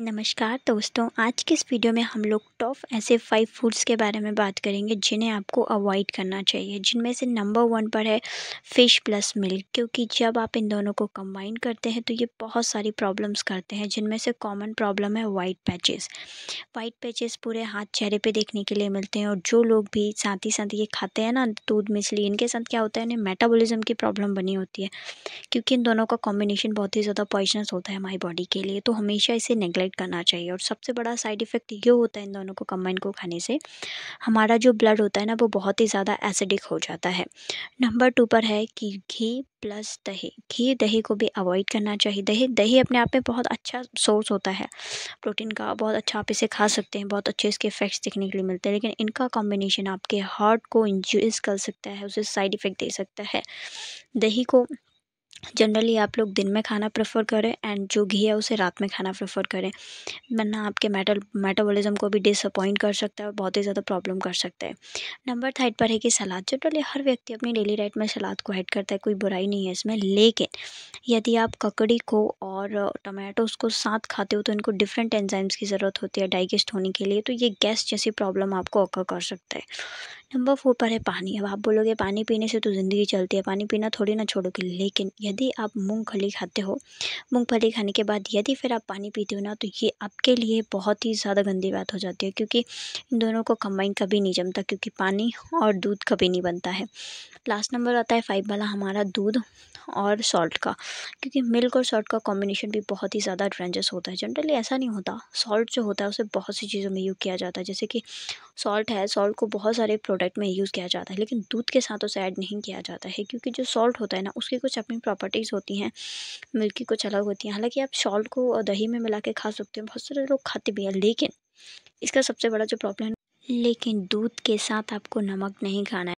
नमस्कार दोस्तों आज के इस वीडियो में हम लोग टॉप ऐसे फाइव फूड्स के बारे में बात करेंगे जिन्हें आपको अवॉइड करना चाहिए जिनमें से नंबर वन पर है फ़िश प्लस मिल्क क्योंकि जब आप इन दोनों को कंबाइन करते हैं तो ये बहुत सारी प्रॉब्लम्स करते हैं जिनमें से कॉमन प्रॉब्लम है वाइट पैचेस वाइट पैचेस पूरे हाथ चेहरे पर देखने के लिए मिलते हैं और जो लोग भी साथ ही साथ ये खाते हैं ना दूध मछली इनके साथ क्या होता है इन्हें मेटाबॉलिज्म की प्रॉब्लम बनी होती है क्योंकि इन दोनों का कॉम्बिनेशन बहुत ही ज़्यादा पॉइजनस होता है हमारी बॉडी के लिए तो हमेशा इसे नेगलेक्ट अवॉइड करना चाहिए और सबसे बड़ा साइड इफ़ेक्ट ये होता है इन दोनों को कम्बाइन को खाने से हमारा जो ब्लड होता है ना वो बहुत ही ज़्यादा एसिडिक हो जाता है नंबर टू पर है कि घी प्लस दही घी दही को भी अवॉइड करना चाहिए दही दही अपने आप में बहुत अच्छा सोर्स होता है प्रोटीन का बहुत अच्छा आप इसे खा सकते हैं बहुत अच्छे इसके इफ़ेक्ट्स देखने के लिए मिलते हैं लेकिन इनका कॉम्बिनेशन आपके हार्ट को इंजूस कर सकता है उसे साइड इफ़ेक्ट दे सकता है दही को जनरली आप लोग दिन में खाना प्रेफ़र करें एंड जो घी है उसे रात में खाना प्रेफ़र करें वरना आपके मेटल मेटाबॉलिज्म को भी डिसअपॉइंट कर सकता है और बहुत ही ज़्यादा प्रॉब्लम कर सकता है नंबर थर्ड पर है कि सलाद जनरली हर व्यक्ति अपनी डेली डाइट में सलाद को ऐड करता है कोई बुराई नहीं है इसमें लेकिन यदि आप ककड़ी को और टमाटोस को साथ खाते हो तो इनको डिफरेंट एंजाइम्स की ज़रूरत होती है डाइजेस्ट होने के लिए तो ये गैस जैसी प्रॉब्लम आपको अकर कर सकता है नंबर फोर पर है पानी अब आप बोलोगे पानी पीने से तो ज़िंदगी चलती है पानी पीना थोड़ी ना छोड़ोगे लेकिन यदि आप मूंगफली खाते हो मूंगफली खाने के बाद यदि फिर आप पानी पीते हो ना तो ये आपके लिए बहुत ही ज़्यादा गंदी बात हो जाती है क्योंकि इन दोनों को कंबाइन कभी नहीं जमता क्योंकि पानी और दूध कभी नहीं बनता है लास्ट नंबर आता है फाइव वाला हमारा दूध और सॉल्ट का क्योंकि मिल्क और सॉल्ट का कॉम्बिनेशन भी बहुत ही ज़्यादा ड्रेंजस होता है जनरली ऐसा नहीं होता सॉल्ट जो होता है उसे बहुत सी चीज़ों में यूज़ किया जाता है जैसे कि सॉल्ट है सॉल्ट को बहुत सारे प्रोडक्ट में यूज़ किया जाता है लेकिन दूध के साथ उसे ऐड नहीं किया जाता है क्योंकि जो सॉल्ट होता है ना उसकी कुछ अपनी प्रॉपर्टीज़ होती हैं मिल्क की कुछ अलग होती हैं हालांकि आप सॉल्ट को दही में मिला के खा सकते हैं बहुत सारे लोग खाते भी हैं लेकिन इसका सबसे बड़ा जो प्रॉब्लम लेकिन दूध के साथ आपको नमक नहीं खाना है